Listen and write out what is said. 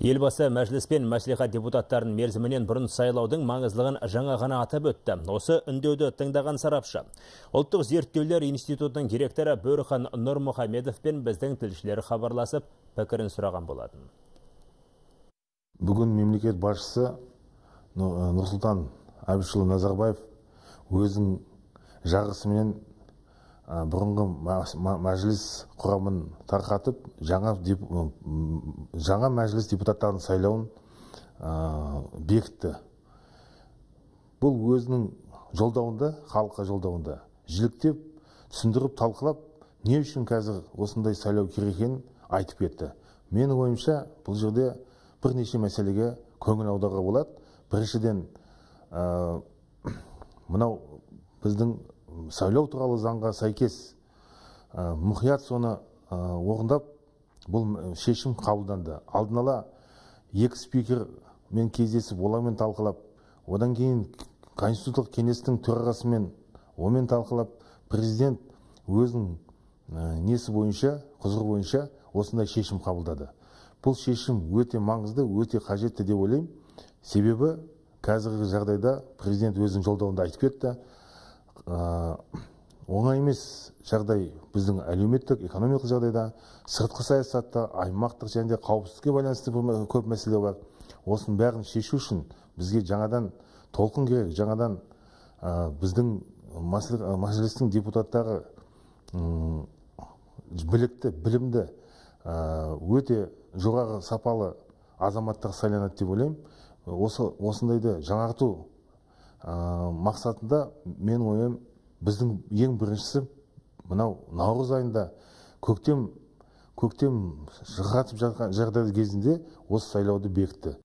Елбасы мәжіліс пен мәслихат депутаттарын мерзімінен бұрын сайлаудың маңызлығын жаңа ғана атап өтті. Осы үндеуді тыңдаған сарапшы. Ұлттық зерттеулер институтының директоры Бөріхан Мұхамедов пен біздің тілшілері хабарласып, пікірін сұраған болады. Бүгін мемлекет басшысы Нұрсұлтан Әбішұлы Назарбаев өзінің жағысымен бұрынғы мәжіліс құрамын тарқатып жаңа жаңа мәжіліс депутаттарын сайлауын бекітті бұл өзінің жолдауында халыққа жолдауында жіліктеп түсіндіріп талқылап не үшін қазір осындай сайлау керек екенін айтып кетті менің ойымша бұл жерде бірнеше мәселеге көңіл аударуға болады біріншіден ә, мынау біздің сайлау туралы заңға сәйкес ә, мұқият соны ә, орындап бұл шешім қабылданды алдын ала екі спикермен кездесіп олармен талқылап одан кейін конституциялық кеңестің төрағасымен онымен талқылап президент өзінің ә, несі бойынша құзыры бойынша осындай шешім қабылдады бұл шешім өте маңызды өте қажетті деп ойлаймын себебі қазіргі жағдайда президент өзінің жолдауында айтып кетті оңай емес жағдай біздің әлеуметтік экономикалық жағдайда сыртқы саясатта аймақтық және де қауіпсіздікке байланысты көп мәселе бар осының бәрін шешу үшін бізге жаңадан толқын керек жаңадан ә, біздің мәжілістің депутаттары ә, білікті білімді өте жоғары сапалы азаматтар сайланады деп ойлаймын осы осындайды жаңарту Э, мақсатында мен ойым біздің ең біріншісі мынау наурыз айында көктем көктем жырқатып жатқан жағдай кезінде осы сайлауды бекітті